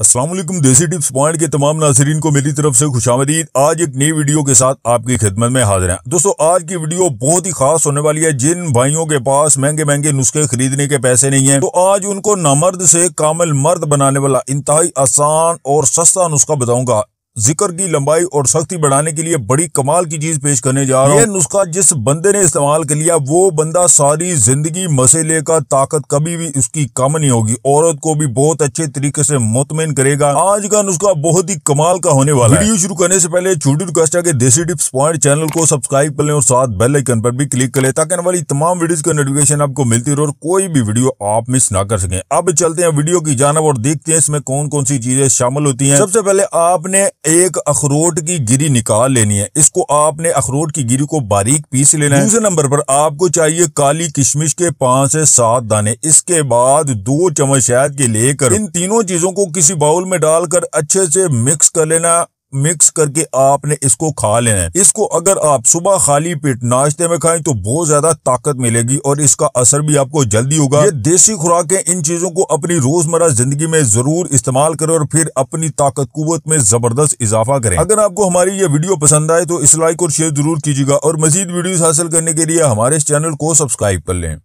असलम देसी tips point के तमाम नाजरीन को मेरी तरफ से खुशामदीद आज एक नई वीडियो के साथ आपकी खिदमत में हाजिर हैं दोस्तों आज की वीडियो बहुत ही खास होने वाली है जिन भाइयों के पास महंगे महंगे नुस्खे खरीदने के पैसे नहीं हैं तो आज उनको नामर्द से कामल मर्द बनाने वाला इंतहाई आसान और सस्ता नुस्खा बताऊंगा जिक्र की लंबाई और सख्ती बढ़ाने के लिए बड़ी कमाल की चीज पेश करने जा रहा हूँ नुस्खा जिस बंदे ने इस्तेमाल कर लिया वो बंदा सारी जिंदगी मसेले का ताकत कभी भी उसकी कम नहीं होगी औरत को भी बहुत अच्छे तरीके से मुतमिन करेगा आज का नुस्खा बहुत ही कमाल का होने वाला वीडियो शुरू करने से पहले छोटी रिक्वेस्ट है देसी टिप्स पॉइंट चैनल को सब्सक्राइब कर लें और साथ बेल आइकन पर भी क्लिक करें ताकि वाली तमाम वीडियो का नोटिफिकेशन आपको मिलती रहे और कोई भी वीडियो आप मिस ना कर सके अब चलते हैं वीडियो की जानव और देखते हैं इसमें कौन कौन सी चीजें शामिल होती है सबसे पहले आपने एक अखरोट की गिरी निकाल लेनी है इसको आपने अखरोट की गिरी को बारीक पीस लेना है दूसरे नंबर पर आपको चाहिए काली किशमिश के पांच से सात दाने इसके बाद दो चम्मच शहद के लेकर इन तीनों चीजों को किसी बाउल में डालकर अच्छे से मिक्स कर लेना मिक्स करके आपने इसको खा लेना है इसको अगर आप सुबह खाली पेट नाश्ते में खाएं तो बहुत ज्यादा ताकत मिलेगी और इसका असर भी आपको जल्दी होगा ये देसी खुराकें इन चीजों को अपनी रोजमर्रा जिंदगी में जरूर इस्तेमाल करें और फिर अपनी ताकत कुत में जबरदस्त इजाफा करें अगर आपको हमारी ये वीडियो पसंद आए तो इस लाइक और शेयर जरूर कीजिएगा और मजीद वीडियो हासिल करने के लिए हमारे इस चैनल को सब्सक्राइब कर लें